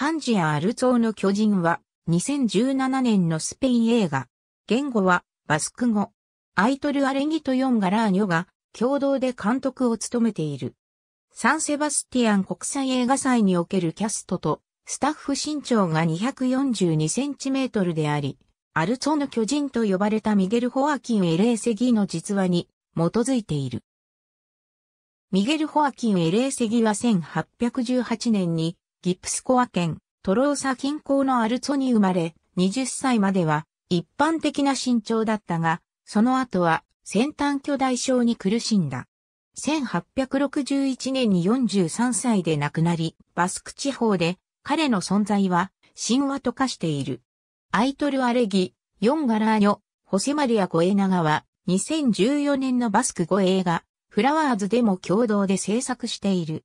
ハンジア・アルツォーの巨人は、2017年のスペイン映画。言語は、バスク語。アイトル・アレギとヨン・ガラーニョが、共同で監督を務めている。サンセバスティアン国際映画祭におけるキャストと、スタッフ身長が242センチメートルであり、アルツォーの巨人と呼ばれたミゲル・ホアキン・エレーセギの実話に基づいている。ミゲル・ホアキン・エレーセギは1818年にギプスコア県、トローサ近郊のアルツォに生まれ、20歳までは一般的な身長だったが、その後は先端巨大症に苦しんだ。1861年に43歳で亡くなり、バスク地方で彼の存在は神話と化している。アイトル・アレギ、ヨン・ガラーニョ、ホセマリア・ゴエナガは2014年のバスク語映画、フラワーズでも共同で制作している。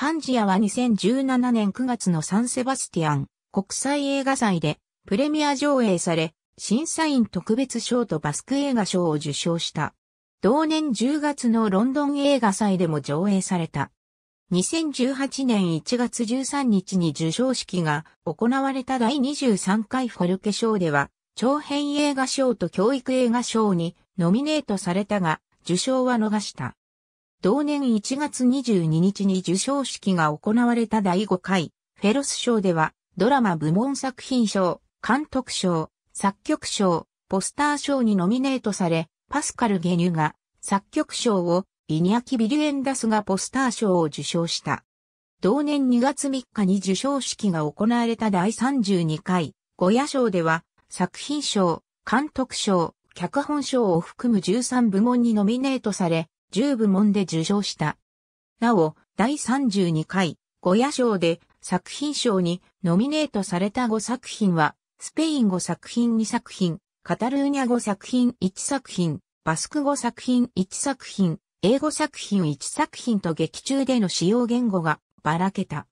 ハンジアは2017年9月のサンセバスティアン国際映画祭でプレミア上映され、審査員特別賞とバスク映画賞を受賞した。同年10月のロンドン映画祭でも上映された。2018年1月13日に受賞式が行われた第23回フォルケ賞では、長編映画賞と教育映画賞にノミネートされたが、受賞は逃した。同年1月22日に受賞式が行われた第5回、フェロス賞では、ドラマ部門作品賞、監督賞、作曲賞、ポスター賞にノミネートされ、パスカル・ゲニュが作曲賞を、イニアキ・ビリエンダスがポスター賞を受賞した。同年2月3日に受賞式が行われた第32回、ゴヤ賞では、作品賞、監督賞、脚本賞を含む13部門にノミネートされ、10部門で受賞した。なお、第32回、ゴヤ賞で作品賞にノミネートされた5作品は、スペイン語作品2作品、カタルーニャ語作品1作品、バスク語作品1作品、英語作品1作品と劇中での使用言語がばらけた。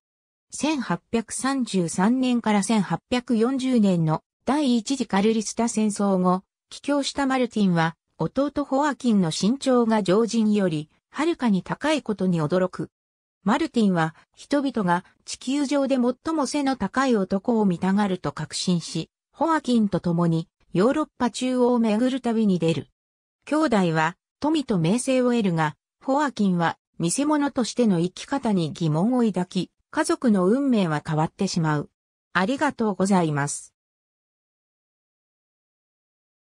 1833年から1840年の第一次カルリスタ戦争後、帰郷したマルティンは弟ホアキンの身長が常人より、はるかに高いことに驚く。マルティンは、人々が地球上で最も背の高い男を見たがると確信し、ホアキンと共にヨーロッパ中央を巡る旅に出る。兄弟は富と名声を得るが、ホアキンは見せ物としての生き方に疑問を抱き、家族の運命は変わってしまう。ありがとうございます。